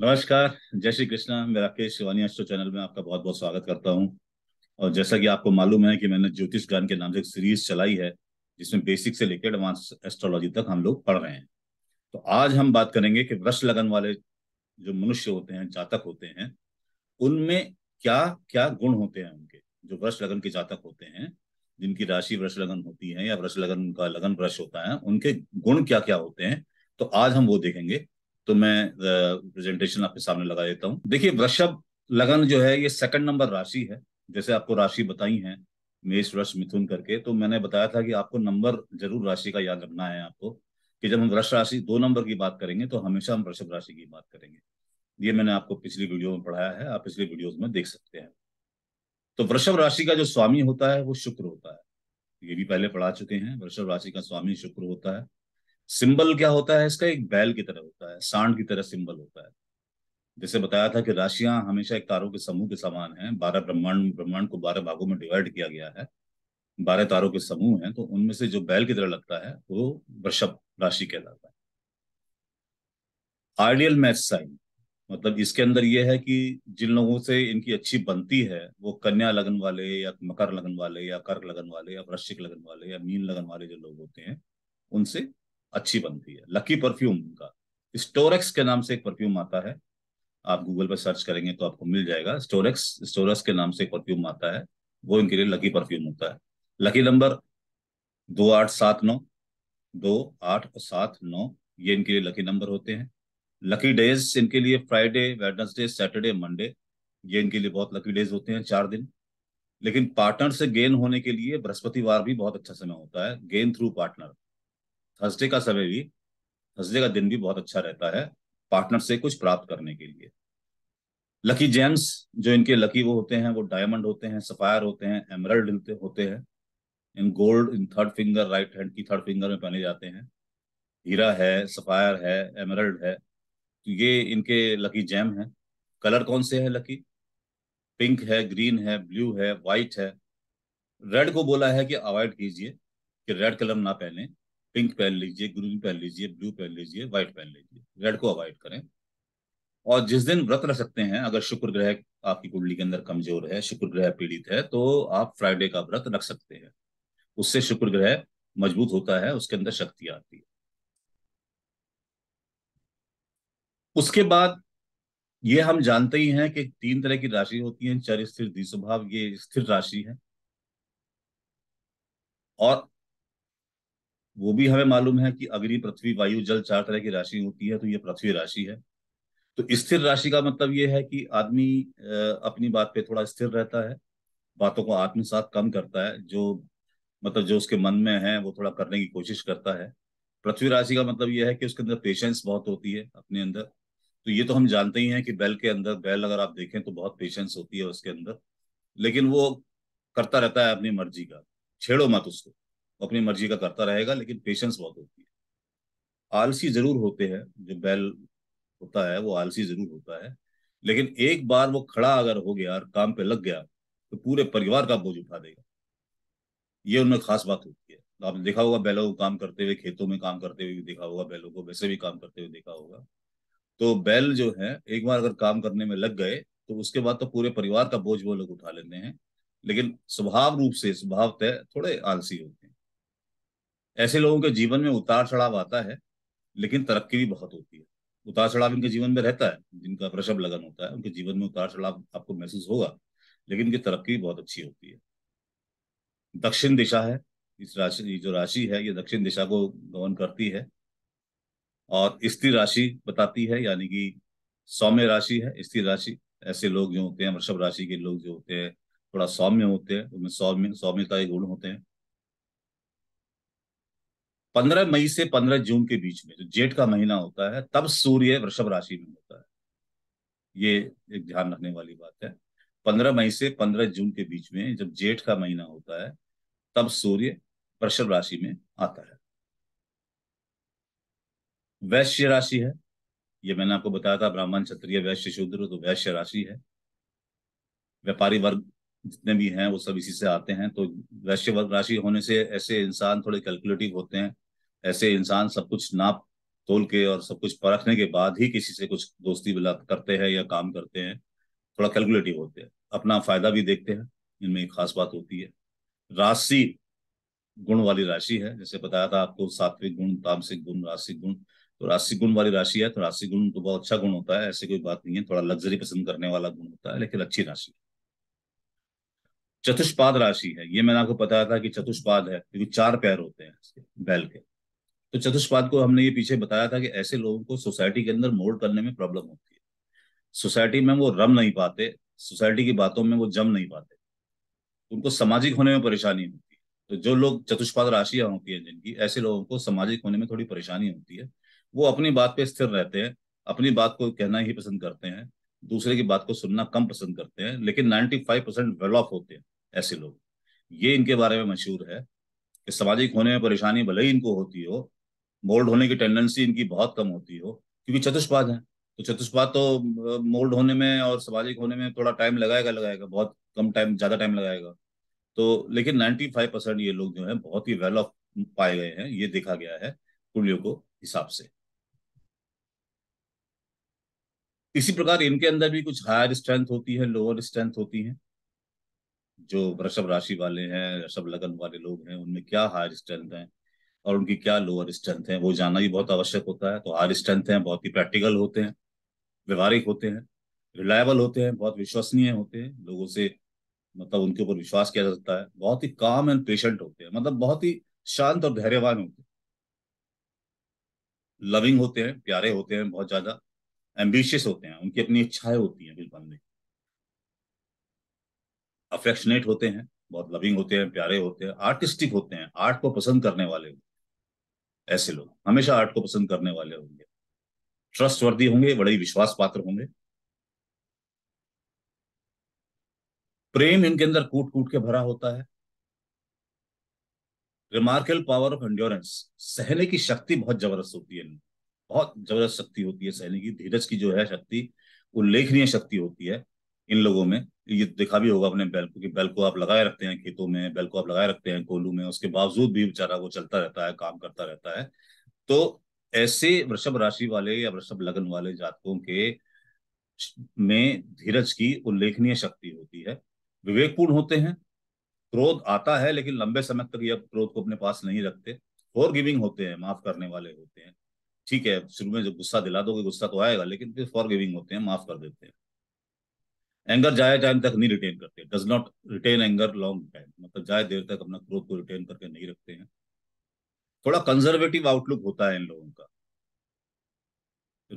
नमस्कार जय श्री कृष्णा मैं राकेश शिवानी अश्रो चैनल में आपका बहुत बहुत स्वागत करता हूं और जैसा कि आपको मालूम है कि मैंने ज्योतिष ज्ञान के नाम से एक सीरीज चलाई है जिसमें बेसिक से लेकर एडवांस एस्ट्रोलॉजी तक हम लोग पढ़ रहे हैं तो आज हम बात करेंगे कि वृक्ष लगन वाले जो मनुष्य होते हैं जातक होते हैं उनमें क्या क्या गुण होते हैं उनके जो वृक्ष लगन के जातक होते हैं जिनकी राशि वृक्ष लगन होती है या वृक्ष लगन का लगन वृक्ष होता है उनके गुण क्या क्या होते हैं तो आज हम वो देखेंगे तो मैं प्रेजेंटेशन uh, आपके सामने लगा देता हूँ देखिए वृषभ लगन जो है ये सेकंड नंबर राशि है जैसे आपको राशि बताई है मेष वृक्ष मिथुन करके तो मैंने बताया था कि आपको नंबर जरूर राशि का याद रखना है आपको कि जब हम वृक्ष राशि दो नंबर की बात करेंगे तो हमेशा हम वृषभ राशि की बात करेंगे ये मैंने आपको पिछली वीडियो में पढ़ाया है आप पिछली वीडियोज में देख सकते हैं तो वृषभ राशि का जो स्वामी होता है वो शुक्र होता है ये भी पहले पढ़ा चुके हैं वृषभ राशि का स्वामी शुक्र होता है सिंबल क्या होता है इसका एक बैल की तरह होता है सांड की तरह सिंबल होता है जैसे बताया था कि राशियां हमेशा एक तारों के समूह के समान हैं बारह ब्रह्मांड ब्रह्मांड को बारह भागों में डिवाइड किया गया है बारह तारों के समूह हैं तो उनमें से जो बैल की तरह लगता है वो वृषभ राशि कहलाता है आइडियल मैच साइन मतलब इसके अंदर यह है कि जिन लोगों से इनकी अच्छी बनती है वो कन्या लगन वाले या मकर लगन वाले या कर्क लगन वाले या वृश्चिक लगन वाले या मीन लगन वाले जो लोग होते हैं उनसे अच्छी बनती है लकी परफ्यूम उनका स्टोरेक्स के नाम से एक परफ्यूम आता है आप गूगल पर सर्च करेंगे तो आपको मिल जाएगा स्टोरेक्स स्टोरेक्स के नाम से एक परफ्यूम आता है वो इनके लिए लकी परफ्यूम होता है लकी नंबर दो आठ सात नौ दो आठ सात नौ ये इनके लिए लकी नंबर होते हैं लकी डेज इनके लिए फ्राइडे वेडनसडे सैटरडे मंडे ये इनके लिए बहुत लकी डेज होते हैं चार दिन लेकिन पार्टनर से गेन होने के लिए बृहस्पतिवार भी बहुत अच्छा समय होता है गेन थ्रू पार्टनर थर्सडे का समय भी थर्सडे का दिन भी बहुत अच्छा रहता है पार्टनर से कुछ प्राप्त करने के लिए लकी जेम्स जो इनके लकी वो होते हैं वो डायमंड होते हैं सफायर होते हैं एमरल्ड होते हैं in gold in third finger right hand की थर्ड फिंगर में पहने जाते हैं हीरा है सफायर है एमरल्ड है तो ये इनके लकी जैम है कलर कौन से है लकी पिंक है ग्रीन है ब्लू है वाइट है रेड को बोला है कि अवॉइड कीजिए कि रेड कलर ना पहने पिंक पहन लीजिए ग्रीन पहन लीजिए ब्लू पहन लीजिए व्हाइट पहन लीजिए रेड को अवॉइड करें और जिस दिन व्रत रख सकते हैं अगर शुक्र ग्रह आपकी कुंडली के अंदर कमजोर है शुक्र ग्रह पीड़ित है तो आप फ्राइडे का व्रत रख सकते हैं उससे शुक्र ग्रह मजबूत होता है उसके अंदर शक्ति आती है उसके बाद ये हम जानते ही हैं कि तीन तरह की राशि होती है चर स्थिर दिस्वभाव ये स्थिर राशि है और वो भी हमें मालूम है कि अग्नि पृथ्वी वायु जल चार तरह की राशि होती है तो ये पृथ्वी राशि है तो स्थिर राशि का मतलब ये है कि आदमी अपनी बात पे थोड़ा स्थिर रहता है बातों को आत्मसात कम करता है जो मतलब जो उसके मन में है वो थोड़ा करने की कोशिश करता है पृथ्वी राशि का मतलब यह है कि उसके अंदर पेशेंस बहुत होती है अपने अंदर तो ये तो हम जानते ही हैं कि बैल के अंदर बैल अगर आप देखें तो बहुत पेशेंस होती है उसके अंदर लेकिन वो करता रहता है अपनी मर्जी का छेड़ो मत उसको तो अपनी मर्जी का करता रहेगा लेकिन पेशेंस बहुत होती है आलसी जरूर होते हैं जो बैल होता है वो आलसी जरूर होता है लेकिन एक बार वो खड़ा अगर हो गया और काम पे लग गया तो पूरे परिवार का बोझ उठा देगा ये उनमें खास बात होती है तो आपने देखा होगा बैलों को काम करते हुए खेतों में काम करते हुए भी देखा होगा बैलों को वैसे भी काम करते हुए देखा होगा तो बैल जो है एक बार अगर काम करने में लग गए तो उसके बाद तो पूरे परिवार का बोझ वो लोग उठा लेते हैं लेकिन स्वभाव रूप से तय थोड़े आलसी होते हैं ऐसे लोगों के जीवन में उतार चढ़ाव आता है लेकिन तरक्की भी बहुत होती है उतार चढ़ाव इनके जीवन में रहता है जिनका वृषभ लगन होता है उनके जीवन में उतार चढ़ाव आपको महसूस होगा लेकिन इनकी तरक्की बहुत अच्छी होती है दक्षिण दिशा है इस राशि जो राशि है ये दक्षिण दिशा को गवन करती है और स्त्री राशि बताती है यानी कि सौम्य राशि है स्त्री राशि ऐसे लोग जो होते हैं वृषभ राशि के लोग जो होते हैं थोड़ा सौम्य होते हैं उनमें सौम्य सौम्यता के गुण होते हैं पंद्रह मई से पंद्रह जून के बीच में जो जेठ का महीना होता है तब सूर्य वृषभ राशि में होता है ये एक ध्यान रखने वाली बात है पंद्रह मई से पंद्रह जून के बीच में जब जेठ का महीना होता है तब सूर्य वृषभ राशि में आता है वैश्य राशि है ये मैंने आपको बताया था ब्राह्मण क्षत्रिय वैश्य शूद्र तो वैश्य राशि है व्यापारी वर्ग जितने भी हैं वो सब इसी से आते हैं तो वैश्य वर्ग राशि होने से ऐसे इंसान थोड़े कैलकुलेटिव होते हैं ऐसे इंसान सब कुछ नाप तोल के और सब कुछ परखने के बाद ही किसी से कुछ दोस्ती बिला करते हैं या काम करते हैं थोड़ा कैलकुलेटिव होते हैं अपना फायदा भी देखते हैं इनमें एक खास बात होती है राशि गुण वाली राशि है जैसे बताया था आपको सात्विक गुण तामसिक गुण राशि गुण तो राशि गुण वाली राशि है तो राशि गुण तो बहुत अच्छा गुण होता है ऐसे कोई बात नहीं है थोड़ा लग्जरी पसंद करने वाला गुण होता है लेकिन अच्छी राशि चतुष्पाद राशि है ये मैंने आपको बताया था कि चतुष्पाद है क्योंकि चार पैर होते हैं बैल के तो चतुष्पाद को हमने ये पीछे बताया था कि ऐसे लोगों को सोसाइटी के अंदर मोल्ड करने में प्रॉब्लम होती है सोसाइटी में वो रम नहीं पाते सोसाइटी की बातों में वो जम नहीं पाते उनको सामाजिक होने में परेशानी होती है तो जो लोग चतुष्पाद राशियां होती है जिनकी ऐसे लोगों को सामाजिक होने में थोड़ी परेशानी होती है वो अपनी बात पे स्थिर रहते हैं अपनी बात को कहना ही पसंद करते हैं दूसरे की बात को सुनना कम पसंद करते हैं लेकिन ninety five percent well off होते हैं ऐसे लोग ये इनके बारे में मशहूर है कि सामाजिक होने में परेशानी भले ही इनको होती हो मोल्ड होने की टेंडेंसी इनकी बहुत कम होती हो क्योंकि चतुष्पाद है तो चतुष्पाद तो मोल्ड होने में और सामाजिक होने में थोड़ा टाइम लगाएगा लगाएगा बहुत कम टाइम ज्यादा टाइम लगाएगा तो लेकिन नाइन्टी फाइव परसेंट ये लोग जो है बहुत ही वेल ऑफ पाए गए हैं ये देखा गया है कुंडलियों को हिसाब से इसी प्रकार इनके अंदर भी कुछ हायर स्ट्रेंथ होती है लोअर स्ट्रेंथ होती है जो वृषभ राशि वाले हैं वृषभ लगन वाले लोग हैं उनमें क्या हायर स्ट्रेंथ है और उनकी क्या लोअर स्ट्रेंथ है वो जानना भी बहुत आवश्यक होता है तो हायर स्ट्रेंथ है बहुत ही प्रैक्टिकल होते हैं व्यवहारिक होते हैं रिलायबल होते हैं बहुत विश्वसनीय होते हैं लोगों से मतलब उनके ऊपर विश्वास किया जा सकता है बहुत ही काम एंड पेशेंट होते हैं मतलब बहुत ही शांत और धैर्यवान होते हैं लविंग होते हैं प्यारे होते हैं बहुत ज्यादा एम्बिशियस होते हैं उनकी अपनी इच्छाएं होती हैं बिल्कुल में अफेक्शनेट होते हैं बहुत लविंग होते हैं प्यारे होते हैं आर्टिस्टिक होते हैं आर्ट को पसंद करने वाले होते हैं ऐसे लोग हमेशा आर्ट को पसंद करने वाले होंगे ट्रस्टवर्दी होंगे बड़े विश्वास पात्र होंगे प्रेम इनके अंदर कूट कूट के भरा होता है रिमार्केबल पावर ऑफ एंड्योरेंस सहने की शक्ति बहुत जबरदस्त होती है बहुत जबरदस्त शक्ति होती है सहने की धीरज की जो है शक्ति उल्लेखनीय शक्ति होती है इन लोगों में ये देखा भी होगा अपने बैल को कि बैल को आप लगाए रखते हैं खेतों में बैल को आप लगाए रखते हैं कोलू में उसके बावजूद भी बेचारा वो चलता रहता है काम करता रहता है तो ऐसे वृषभ राशि वाले या वृषभ लगन वाले जातकों के में धीरज की उल्लेखनीय शक्ति होती है विवेकपूर्ण होते हैं क्रोध आता है लेकिन लंबे समय तक यह क्रोध को अपने पास नहीं रखते फॉर गिविंग होते हैं माफ करने वाले होते हैं ठीक है शुरू में जब गुस्सा दिला दोगे गुस्सा तो आएगा लेकिन फिर फॉर गिविंग होते हैं माफ कर देते हैं एंगर जाए टाइम तक नहीं रिटेन करते does not retain anger long time मतलब जाए देर तक अपना क्रोध को रिटेन करके नहीं रखते हैं थोड़ा कंजर्वेटिव आउटलुक होता है इन लोगों का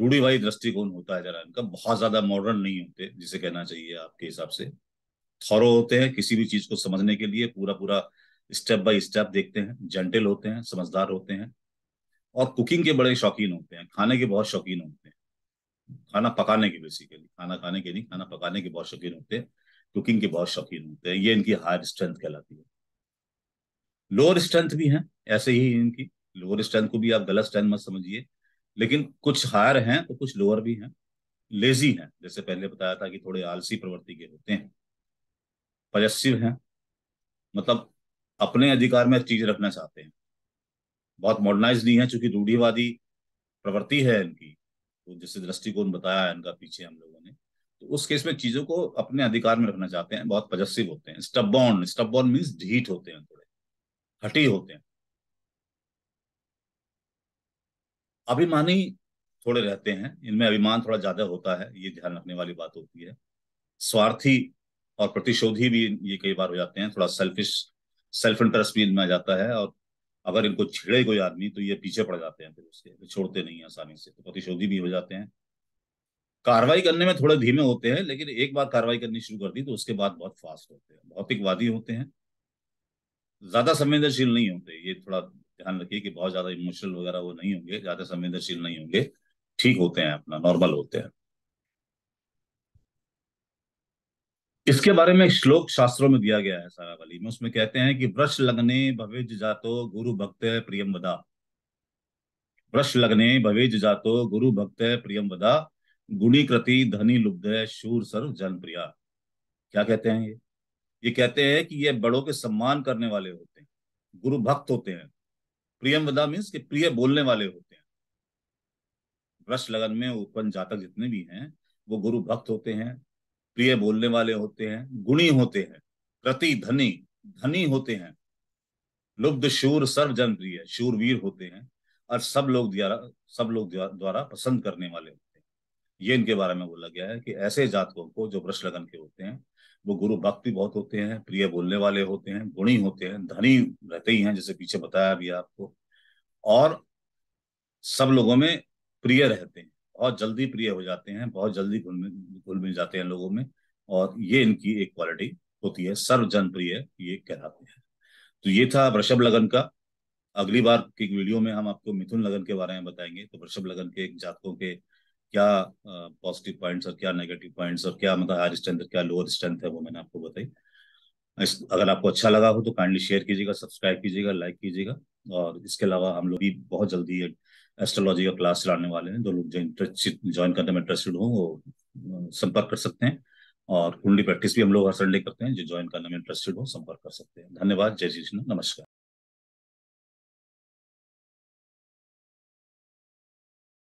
रूढ़ीवादी दृष्टिकोण होता है जरा इनका बहुत ज्यादा मॉडर्न नहीं होते जिसे कहना चाहिए आपके हिसाब से थॉरो होते हैं किसी भी चीज को समझने के लिए पूरा पूरा स्टेप बाय स्टेप देखते हैं जेंटल होते हैं समझदार होते हैं और कुकिंग के बड़े शौकीन होते हैं खाने के बहुत शौकीन होते हैं खाना पकाने के बेसिकली खाना खाने के नहीं खाना पकाने के बहुत शौकीन होते हैं कुकिंग के बहुत शौकीन होते हैं ये इनकी हायर स्ट्रेंथ कहलाती है लोअर स्ट्रेंथ भी है ऐसे ही इनकी लोअर स्ट्रेंथ को भी आप गलत स्ट्रेंथ मत समझिए लेकिन कुछ हायर हैं तो कुछ लोअर भी हैं लेजी हैं जैसे पहले बताया था कि थोड़े आलसी प्रवृत्ति के होते हैं पजस्सिव हैं मतलब अपने अधिकार में चीज रखना चाहते हैं बहुत मॉडर्नाइज नहीं है चूंकि रूढ़ीवादी प्रवृत्ति है इनकी जैसे दृष्टिकोण बताया है उनका पीछे हम लोगों ने तो उस केस में चीजों को अपने अधिकार में रखना चाहते हैं बहुत पजस्सिव होते हैं स्टबॉन स्टबॉन मीन्स ढीठ होते हैं थोड़े हटी होते हैं अभिमानी थोड़े रहते हैं इनमें अभिमान थोड़ा ज्यादा होता है ये ध्यान रखने वाली बात होती है स्वार्थी और प्रतिशोधी भी ये कई बार हो जाते हैं थोड़ा सेल्फिश सेल्फ इंटरेस्ट भी इनमें आ जाता है और अगर इनको छेड़े कोई आदमी तो ये पीछे पड़ जाते हैं फिर उसके छोड़ते नहीं है आसानी से तो प्रतिशोधी भी हो जाते हैं कार्रवाई करने में थोड़े धीमे होते हैं लेकिन एक बार कार्रवाई करनी शुरू कर दी तो उसके बाद बहुत फास्ट होते हैं भौतिकवादी होते हैं ज्यादा संवेदनशील नहीं होते ये थोड़ा ध्यान रखिए कि बहुत ज्यादा इमोशनल वगैरह वो नहीं होंगे ज्यादा संवेदनशील नहीं होंगे ठीक होते हैं अपना नॉर्मल होते हैं इसके बारे में श्लोक शास्त्रों में दिया गया है सारा वाली में उसमें कहते हैं कि वृक्ष लगने भवेज जातो गुरु भक्त प्रियम वदा वृक्ष लगने भवेज जातो गुरु भक्त प्रियम वदा गुणी कृति धनी लुब्ध शूर सर्व जन प्रिया क्या कहते हैं ये ये कहते हैं कि ये बड़ों के सम्मान करने वाले होते हैं गुरु भक्त होते हैं प्रियम वदा मीन्स के प्रिय बोलने वाले होते हैं वृक्ष लगन में उपन जातक जितने भी हैं वो गुरु भक्त होते हैं प्रिय बोलने वाले होते हैं गुणी होते हैं प्रति धनी धनी होते हैं लुब्ध शूर सर्वजन प्रिय शूरवीर होते हैं और सब लोग द्वारा सब लोग द्वारा पसंद करने वाले होते हैं ये इनके बारे में बोला गया है कि ऐसे जातकों को जो वृक्ष लगन के होते हैं वो गुरु भक्ति बहुत होते हैं प्रिय बोलने वाले होते हैं गुणी होते हैं धनी रहते ही हैं जैसे पीछे बताया अभी आपको और सब लोगों में प्रिय रहते हैं बहुत जल्दी प्रिय हो जाते हैं बहुत जल्दी घुल मिल घुल मिल जाते हैं लोगों में और ये इनकी एक क्वालिटी होती है सर्वजन प्रिय ये कहलाते हैं तो ये था वृषभ लगन का अगली बार की वीडियो में हम आपको मिथुन लगन के बारे में बताएंगे तो वृषभ लगन के जातकों के क्या पॉजिटिव पॉइंट्स और क्या नेगेटिव पॉइंट्स और क्या मतलब हायर स्ट्रेंथ क्या लोअर स्ट्रेंथ है वो मैंने आपको बताई अगर आपको अच्छा लगा हो तो काइंडली शेयर कीजिएगा सब्सक्राइब कीजिएगा लाइक कीजिएगा और इसके अलावा हम लोग भी बहुत जल्दी एस्ट्रोलॉजी का क्लास चलाने वाले हैं जो लोग जो इंटरेस्टेड ज्वाइन करने में इंटरेस्टेड हों वो संपर्क कर सकते हैं और कुंडली प्रैक्टिस भी हम लोग हर संडे करते हैं जो ज्वाइन करने में इंटरेस्टेड हो संपर्क कर सकते हैं धन्यवाद जय श्री कृष्ण नमस्कार